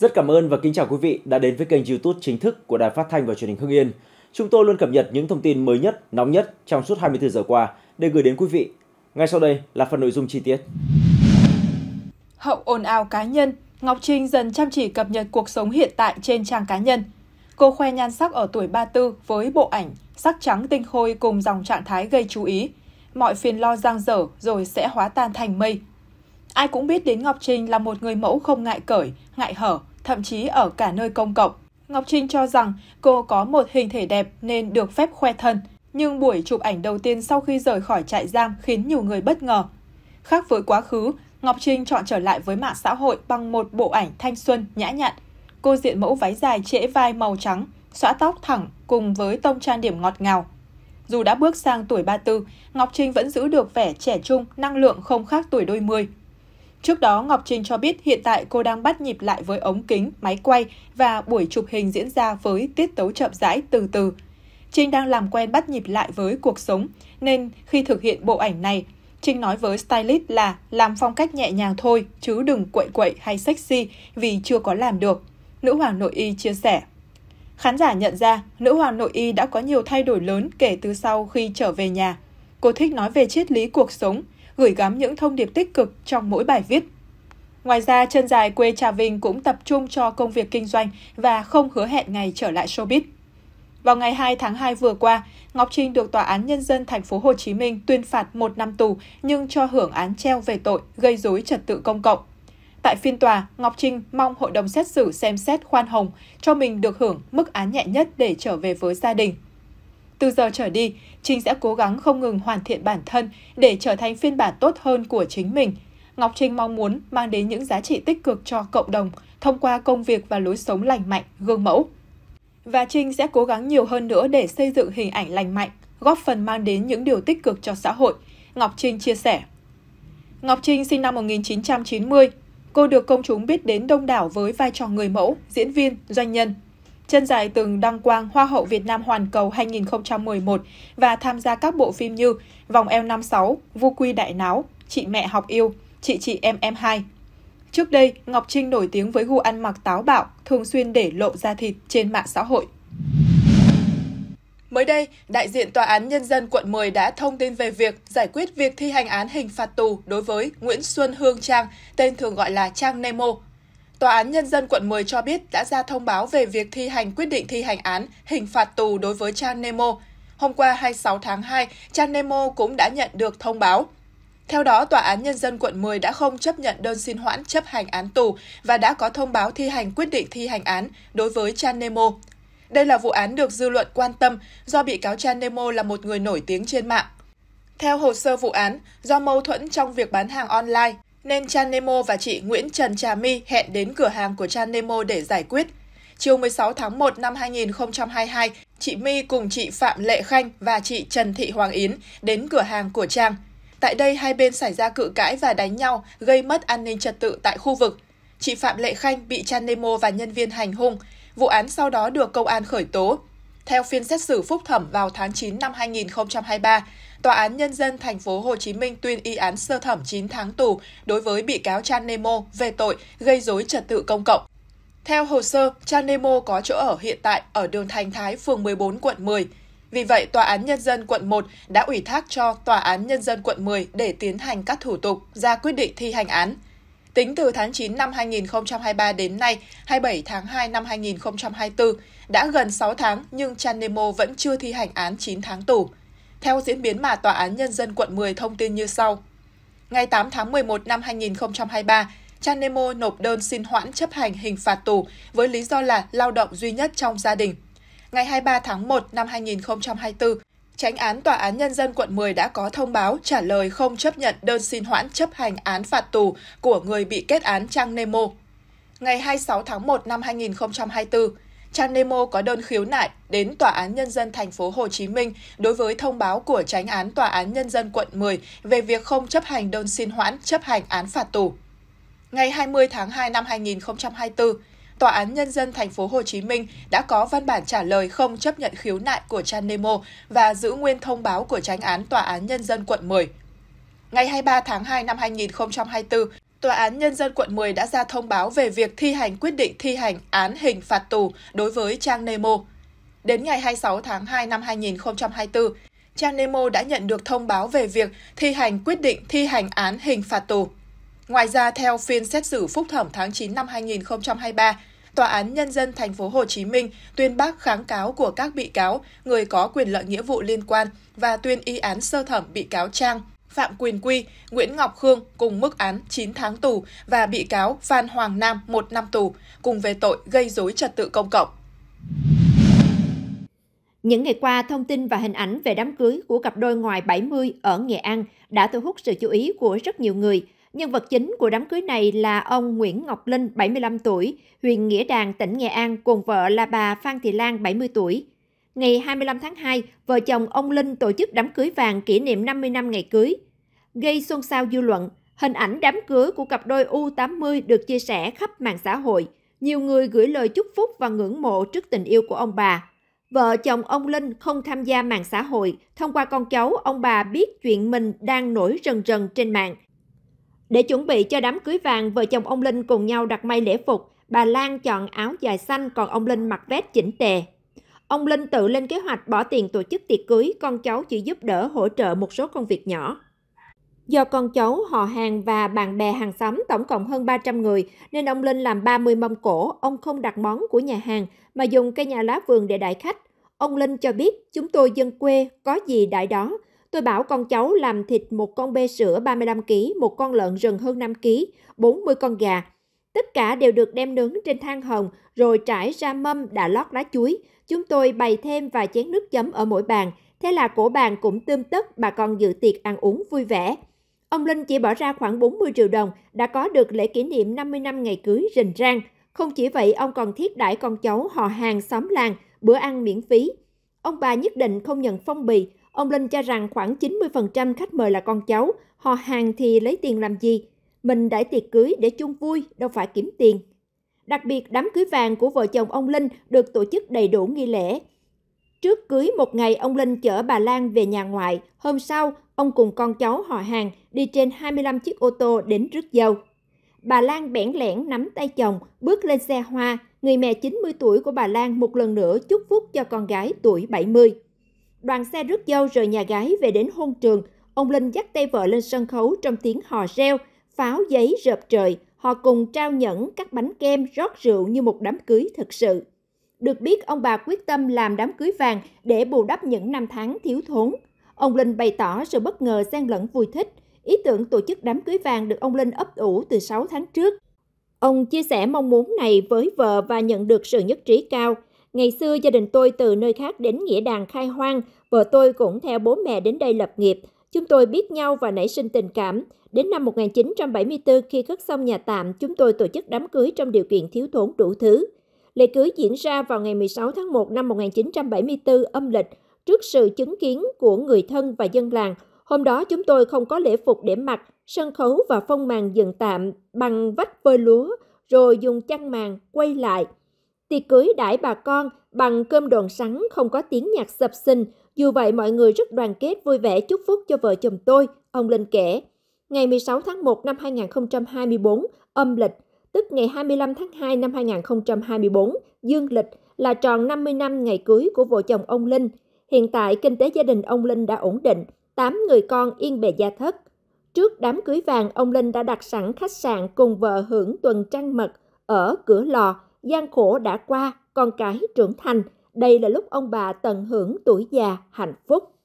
Rất cảm ơn và kính chào quý vị đã đến với kênh YouTube chính thức của Đài Phát thanh và Truyền hình Hưng Yên. Chúng tôi luôn cập nhật những thông tin mới nhất, nóng nhất trong suốt 24 giờ qua để gửi đến quý vị. Ngay sau đây là phần nội dung chi tiết. Hậu ồn ào cá nhân, Ngọc Trinh dần chăm chỉ cập nhật cuộc sống hiện tại trên trang cá nhân. Cô khoe nhan sắc ở tuổi 34 với bộ ảnh sắc trắng tinh khôi cùng dòng trạng thái gây chú ý. Mọi phiền lo giang dở rồi sẽ hóa tan thành mây. Ai cũng biết đến Ngọc Trinh là một người mẫu không ngại cởi, ngại hở, thậm chí ở cả nơi công cộng. Ngọc Trinh cho rằng cô có một hình thể đẹp nên được phép khoe thân, nhưng buổi chụp ảnh đầu tiên sau khi rời khỏi trại giam khiến nhiều người bất ngờ. Khác với quá khứ, Ngọc Trinh chọn trở lại với mạng xã hội bằng một bộ ảnh thanh xuân nhã nhặn. Cô diện mẫu váy dài trễ vai màu trắng, xõa tóc thẳng cùng với tông trang điểm ngọt ngào. Dù đã bước sang tuổi 34, Ngọc Trinh vẫn giữ được vẻ trẻ trung, năng lượng không khác tuổi đôi mươi. Trước đó, Ngọc Trinh cho biết hiện tại cô đang bắt nhịp lại với ống kính, máy quay và buổi chụp hình diễn ra với tiết tấu chậm rãi từ từ. Trinh đang làm quen bắt nhịp lại với cuộc sống, nên khi thực hiện bộ ảnh này, Trinh nói với stylist là làm phong cách nhẹ nhàng thôi, chứ đừng quậy quậy hay sexy vì chưa có làm được. Nữ hoàng nội y chia sẻ. Khán giả nhận ra, nữ hoàng nội y đã có nhiều thay đổi lớn kể từ sau khi trở về nhà. Cô thích nói về triết lý cuộc sống, gửi gắm những thông điệp tích cực trong mỗi bài viết. Ngoài ra, chân dài quê Trà Vinh cũng tập trung cho công việc kinh doanh và không hứa hẹn ngày trở lại showbiz. Vào ngày 2 tháng 2 vừa qua, Ngọc Trinh được Tòa án Nhân dân thành phố Hồ Chí Minh tuyên phạt 1 năm tù nhưng cho hưởng án treo về tội gây rối trật tự công cộng. Tại phiên tòa, Ngọc Trinh mong hội đồng xét xử xem xét khoan hồng, cho mình được hưởng mức án nhẹ nhất để trở về với gia đình. Từ giờ trở đi, Trinh sẽ cố gắng không ngừng hoàn thiện bản thân để trở thành phiên bản tốt hơn của chính mình. Ngọc Trinh mong muốn mang đến những giá trị tích cực cho cộng đồng thông qua công việc và lối sống lành mạnh, gương mẫu. Và Trinh sẽ cố gắng nhiều hơn nữa để xây dựng hình ảnh lành mạnh, góp phần mang đến những điều tích cực cho xã hội, Ngọc Trinh chia sẻ. Ngọc Trinh sinh năm 1990, cô được công chúng biết đến đông đảo với vai trò người mẫu, diễn viên, doanh nhân, Chân dài từng đăng quang Hoa hậu Việt Nam Hoàn cầu 2011 và tham gia các bộ phim như Vòng eo 56, Vu Quy Đại Náo, Chị Mẹ Học Yêu, Chị Chị Em Em hai Trước đây, Ngọc Trinh nổi tiếng với gu ăn mặc táo bạo, thường xuyên để lộ ra thịt trên mạng xã hội. Mới đây, đại diện Tòa án Nhân dân quận 10 đã thông tin về việc giải quyết việc thi hành án hình phạt tù đối với Nguyễn Xuân Hương Trang, tên thường gọi là Trang Nemo, Tòa án Nhân dân quận 10 cho biết đã ra thông báo về việc thi hành quyết định thi hành án hình phạt tù đối với Trang Nemo. Hôm qua 26 tháng 2, Trang Nemo cũng đã nhận được thông báo. Theo đó, Tòa án Nhân dân quận 10 đã không chấp nhận đơn xin hoãn chấp hành án tù và đã có thông báo thi hành quyết định thi hành án đối với Chan Nemo. Đây là vụ án được dư luận quan tâm do bị cáo Chan Nemo là một người nổi tiếng trên mạng. Theo hồ sơ vụ án, do mâu thuẫn trong việc bán hàng online, nên Chan Nemo và chị Nguyễn Trần Trà My hẹn đến cửa hàng của Chan Nemo để giải quyết. Chiều 16 tháng 1 năm 2022, chị My cùng chị Phạm Lệ Khanh và chị Trần Thị Hoàng Yến đến cửa hàng của Trang. Tại đây, hai bên xảy ra cự cãi và đánh nhau, gây mất an ninh trật tự tại khu vực. Chị Phạm Lệ Khanh bị Chan Nemo và nhân viên hành hung. Vụ án sau đó được công an khởi tố. Theo phiên xét xử phúc thẩm vào tháng 9 năm 2023, Tòa án nhân dân thành phố Hồ Chí Minh tuyên y án sơ thẩm 9 tháng tù đối với bị cáo Chan Nemo về tội gây dối trật tự công cộng. Theo hồ sơ, Chan Nemo có chỗ ở hiện tại ở đường Thành Thái, phường 14, quận 10. Vì vậy, Tòa án Nhân dân quận 1 đã ủy thác cho Tòa án Nhân dân quận 10 để tiến hành các thủ tục ra quyết định thi hành án. Tính từ tháng 9 năm 2023 đến nay, 27 tháng 2 năm 2024, đã gần 6 tháng nhưng Chan Nemo vẫn chưa thi hành án 9 tháng tù theo diễn biến mà Tòa án Nhân dân quận 10 thông tin như sau. Ngày 8 tháng 11 năm 2023, Nemo nộp đơn xin hoãn chấp hành hình phạt tù với lý do là lao động duy nhất trong gia đình. Ngày 23 tháng 1 năm 2024, Tránh án Tòa án Nhân dân quận 10 đã có thông báo trả lời không chấp nhận đơn xin hoãn chấp hành án phạt tù của người bị kết án Trang Nemo. Ngày 26 tháng 1 năm 2024, Trang Nemo có đơn khiếu nại đến Tòa án Nhân dân thành phố Hồ Chí Minh đối với thông báo của tránh án Tòa án Nhân dân quận 10 về việc không chấp hành đơn xin hoãn chấp hành án phạt tù. Ngày 20 tháng 2 năm 2024, Tòa án Nhân dân thành phố Hồ Chí Minh đã có văn bản trả lời không chấp nhận khiếu nại của Nemo và giữ nguyên thông báo của tránh án Tòa án Nhân dân quận 10. Ngày 23 tháng 2 năm 2024, Tòa án Nhân dân quận 10 đã ra thông báo về việc thi hành quyết định thi hành án hình phạt tù đối với Trang Nemo. Đến ngày 26 tháng 2 năm 2024, Trang Nemo đã nhận được thông báo về việc thi hành quyết định thi hành án hình phạt tù. Ngoài ra, theo phiên xét xử phúc thẩm tháng 9 năm 2023, Tòa án Nhân dân Thành phố Hồ Chí Minh tuyên bác kháng cáo của các bị cáo, người có quyền lợi nghĩa vụ liên quan và tuyên y án sơ thẩm bị cáo Trang Phạm Quỳnh Quy, Nguyễn Ngọc Khương cùng mức án 9 tháng tù và bị cáo Phan Hoàng Nam 1 năm tù cùng về tội gây dối trật tự công cộng. Những ngày qua, thông tin và hình ảnh về đám cưới của cặp đôi ngoài 70 ở Nghệ An đã thu hút sự chú ý của rất nhiều người. Nhân vật chính của đám cưới này là ông Nguyễn Ngọc Linh, 75 tuổi, huyện Nghĩa Đàn, tỉnh Nghệ An, cùng vợ là bà Phan Thị Lan, 70 tuổi ngày 25 tháng 2, vợ chồng ông Linh tổ chức đám cưới vàng kỷ niệm 50 năm ngày cưới. Gây xôn xao dư luận, hình ảnh đám cưới của cặp đôi U80 được chia sẻ khắp mạng xã hội. Nhiều người gửi lời chúc phúc và ngưỡng mộ trước tình yêu của ông bà. Vợ chồng ông Linh không tham gia mạng xã hội. Thông qua con cháu, ông bà biết chuyện mình đang nổi rần rần trên mạng. Để chuẩn bị cho đám cưới vàng, vợ chồng ông Linh cùng nhau đặt may lễ phục. Bà Lan chọn áo dài xanh, còn ông Linh mặc vest chỉnh tề, Ông Linh tự lên kế hoạch bỏ tiền tổ chức tiệc cưới, con cháu chỉ giúp đỡ hỗ trợ một số công việc nhỏ. Do con cháu, họ hàng và bạn bè hàng xóm tổng cộng hơn 300 người, nên ông Linh làm 30 mâm cổ, ông không đặt món của nhà hàng mà dùng cây nhà lá vườn để đãi khách. Ông Linh cho biết, chúng tôi dân quê, có gì đại đó. Tôi bảo con cháu làm thịt một con bê sữa 35 kg, một con lợn rừng hơn 5 kg, 40 con gà, Tất cả đều được đem nướng trên than hồng rồi trải ra mâm đã lót lá chuối. Chúng tôi bày thêm vài chén nước chấm ở mỗi bàn. Thế là cổ bàn cũng tươm tất bà con dự tiệc ăn uống vui vẻ. Ông Linh chỉ bỏ ra khoảng 40 triệu đồng đã có được lễ kỷ niệm 50 năm ngày cưới rình rang. Không chỉ vậy, ông còn thiết đãi con cháu họ hàng xóm làng bữa ăn miễn phí. Ông bà nhất định không nhận phong bì. Ông Linh cho rằng khoảng 90% khách mời là con cháu, họ hàng thì lấy tiền làm gì? Mình đãi tiệc cưới để chung vui, đâu phải kiếm tiền. Đặc biệt đám cưới vàng của vợ chồng ông Linh được tổ chức đầy đủ nghi lễ. Trước cưới một ngày ông Linh chở bà Lan về nhà ngoại, hôm sau ông cùng con cháu họ hàng đi trên 25 chiếc ô tô đến rước dâu. Bà Lan bẽn lẽn nắm tay chồng, bước lên xe hoa, người mẹ 90 tuổi của bà Lan một lần nữa chúc phúc cho con gái tuổi 70. Đoàn xe rước dâu rời nhà gái về đến hôn trường, ông Linh dắt tay vợ lên sân khấu trong tiếng hò reo, pháo giấy rợp trời, họ cùng trao nhẫn các bánh kem rót rượu như một đám cưới thực sự. Được biết ông bà quyết tâm làm đám cưới vàng để bù đắp những năm tháng thiếu thốn. Ông Linh bày tỏ sự bất ngờ xen lẫn vui thích. Ý tưởng tổ chức đám cưới vàng được ông Linh ấp ủ từ 6 tháng trước. Ông chia sẻ mong muốn này với vợ và nhận được sự nhất trí cao. Ngày xưa gia đình tôi từ nơi khác đến Nghĩa Đàn khai hoang, vợ tôi cũng theo bố mẹ đến đây lập nghiệp. Chúng tôi biết nhau và nảy sinh tình cảm. Đến năm 1974, khi cất xong nhà tạm, chúng tôi tổ chức đám cưới trong điều kiện thiếu thốn đủ thứ. Lễ cưới diễn ra vào ngày 16 tháng 1 năm 1974 âm lịch, trước sự chứng kiến của người thân và dân làng. Hôm đó chúng tôi không có lễ phục để mặc, sân khấu và phong màn dựng tạm bằng vách vơi lúa, rồi dùng chăn màn quay lại. Tiệc cưới đãi bà con bằng cơm đồn sắn không có tiếng nhạc sập sinh, dù vậy, mọi người rất đoàn kết vui vẻ chúc phúc cho vợ chồng tôi, ông Linh kể. Ngày 16 tháng 1 năm 2024, âm lịch, tức ngày 25 tháng 2 năm 2024, dương lịch là tròn 50 năm ngày cưới của vợ chồng ông Linh. Hiện tại, kinh tế gia đình ông Linh đã ổn định, 8 người con yên bề gia thất. Trước đám cưới vàng, ông Linh đã đặt sẵn khách sạn cùng vợ hưởng tuần trăng mật ở cửa lò, gian khổ đã qua, con cái trưởng thành – đây là lúc ông bà tận hưởng tuổi già hạnh phúc.